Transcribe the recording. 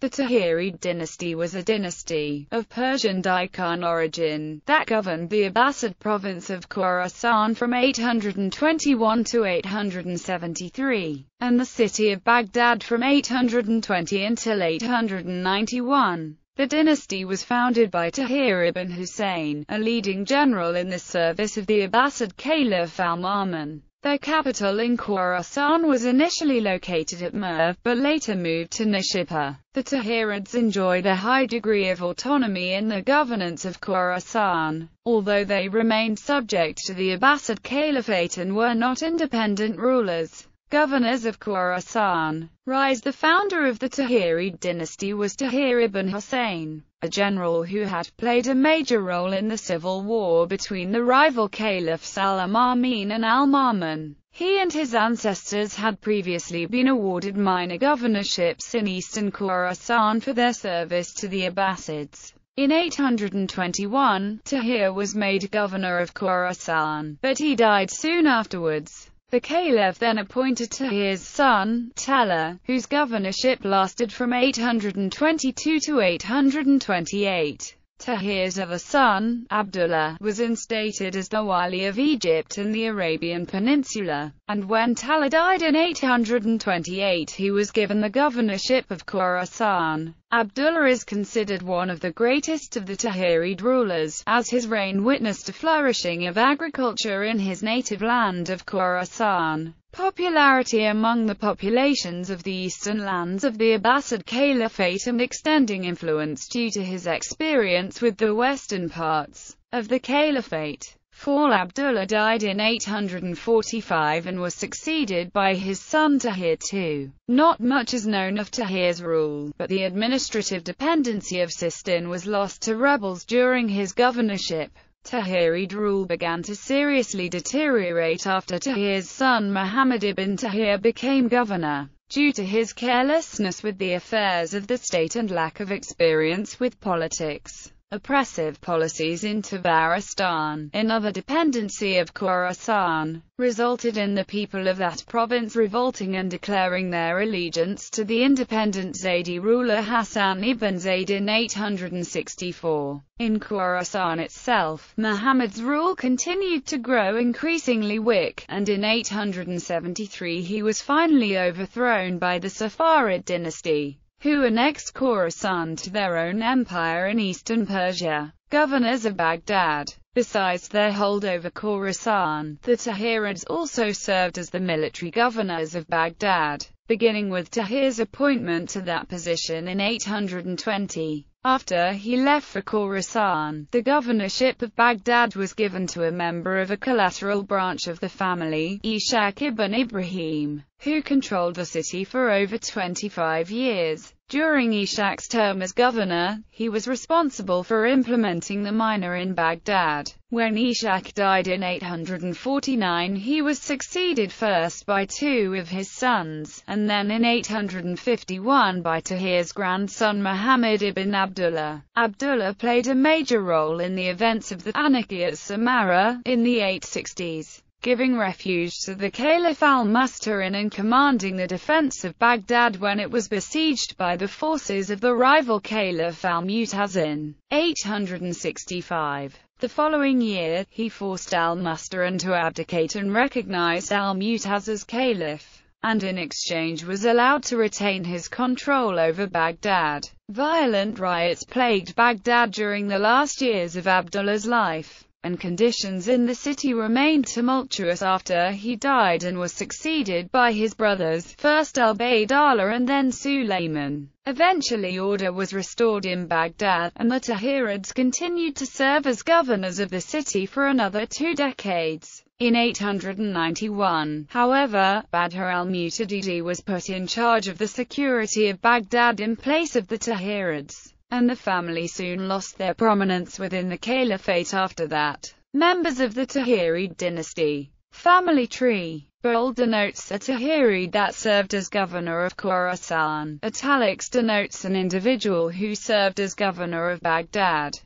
The Tahiri dynasty was a dynasty of Persian Deccan origin that governed the Abbasid province of Khorasan from 821 to 873, and the city of Baghdad from 820 until 891. The dynasty was founded by Tahir ibn Hussein, a leading general in the service of the Abbasid Caliph al-Ma'mun. Their capital in Khorasan was initially located at Merv, but later moved to Nishapur. The Tahirids enjoyed a high degree of autonomy in the governance of Khorasan, although they remained subject to the Abbasid Caliphate and were not independent rulers governors of Khorasan. Rise The founder of the Tahiri dynasty was Tahir ibn Hussein, a general who had played a major role in the civil war between the rival caliphs al-Amamin and al-Mamun. He and his ancestors had previously been awarded minor governorships in eastern Khorasan for their service to the Abbasids. In 821, Tahir was made governor of Khorasan, but he died soon afterwards. The caliph then appointed to his son, Tala, whose governorship lasted from 822 to 828. Tahir's other son, Abdullah, was instated as the Wali of Egypt and the Arabian Peninsula, and when Tala died in 828 he was given the governorship of Khorasan. Abdullah is considered one of the greatest of the Tahirid rulers, as his reign witnessed a flourishing of agriculture in his native land of Khorasan popularity among the populations of the eastern lands of the Abbasid Caliphate and extending influence due to his experience with the western parts of the Caliphate. Fall Abdullah died in 845 and was succeeded by his son Tahir II. Not much is known of Tahir's rule, but the administrative dependency of Sistan was lost to rebels during his governorship. Tahirid rule began to seriously deteriorate after Tahir's son Muhammad ibn Tahir became governor, due to his carelessness with the affairs of the state and lack of experience with politics oppressive policies in Tavaristan, another dependency of Khorasan, resulted in the people of that province revolting and declaring their allegiance to the independent Zaydi ruler Hassan ibn Zayd in 864. In Khorasan itself, Muhammad's rule continued to grow increasingly weak, and in 873 he was finally overthrown by the Safarid dynasty who annexed Khorasan to their own empire in eastern Persia. Governors of Baghdad Besides their hold over Khorasan, the Tahirids also served as the military governors of Baghdad, beginning with Tahir's appointment to that position in 820. After he left for Khorasan, the governorship of Baghdad was given to a member of a collateral branch of the family, Ishaq ibn Ibrahim, who controlled the city for over 25 years. During Ishaq's term as governor, he was responsible for implementing the minor in Baghdad. When Ishak died in 849 he was succeeded first by two of his sons, and then in 851 by Tahir's grandson Muhammad ibn Abdullah. Abdullah played a major role in the events of the anarchy at Samarra, in the 860s, giving refuge to the Caliph al-Mustarin and commanding the defense of Baghdad when it was besieged by the forces of the rival Caliph al-Mutazin. 865 the following year, he forced al mustaran to abdicate and recognized al-Mutaz as caliph, and in exchange was allowed to retain his control over Baghdad. Violent riots plagued Baghdad during the last years of Abdullah's life and conditions in the city remained tumultuous after he died and was succeeded by his brothers, first Ubaydullah and then Sulayman. Eventually order was restored in Baghdad, and the Tahirids continued to serve as governors of the city for another two decades. In 891, however, Badr al-Mutadidi was put in charge of the security of Baghdad in place of the Tahirids and the family soon lost their prominence within the caliphate after that. Members of the Tahiri dynasty Family tree. Bold denotes a Tahiri that served as governor of Khorasan. Italics denotes an individual who served as governor of Baghdad.